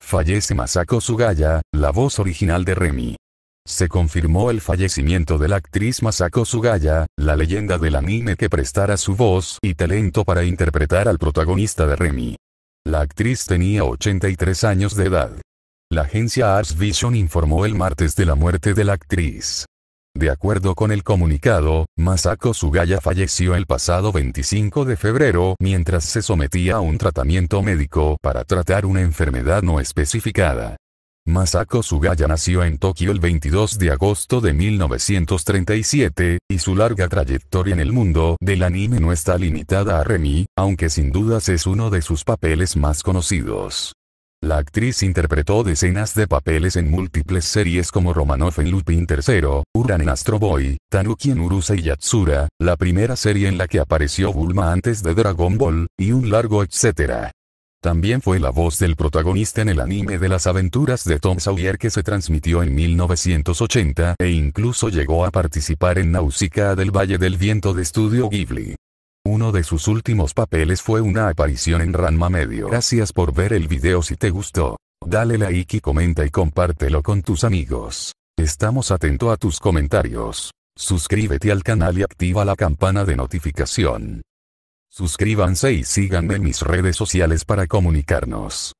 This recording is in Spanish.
Fallece Masako Sugaya, la voz original de Remy. Se confirmó el fallecimiento de la actriz Masako Sugaya, la leyenda del anime que prestara su voz y talento para interpretar al protagonista de Remy. La actriz tenía 83 años de edad. La agencia Arts Vision informó el martes de la muerte de la actriz. De acuerdo con el comunicado, Masako Sugaya falleció el pasado 25 de febrero mientras se sometía a un tratamiento médico para tratar una enfermedad no especificada. Masako Sugaya nació en Tokio el 22 de agosto de 1937, y su larga trayectoria en el mundo del anime no está limitada a Remy, aunque sin dudas es uno de sus papeles más conocidos. La actriz interpretó decenas de papeles en múltiples series como Romanoff en Lupin III, Uran en Astro Boy, Tanuki en y Yatsura, la primera serie en la que apareció Bulma antes de Dragon Ball, y un largo etcétera. También fue la voz del protagonista en el anime de las aventuras de Tom Sawyer que se transmitió en 1980 e incluso llegó a participar en Nausicaa del Valle del Viento de Estudio Ghibli. Uno de sus últimos papeles fue una aparición en Ranma Medio. Gracias por ver el video si te gustó. Dale like y comenta y compártelo con tus amigos. Estamos atentos a tus comentarios. Suscríbete al canal y activa la campana de notificación. Suscríbanse y síganme en mis redes sociales para comunicarnos.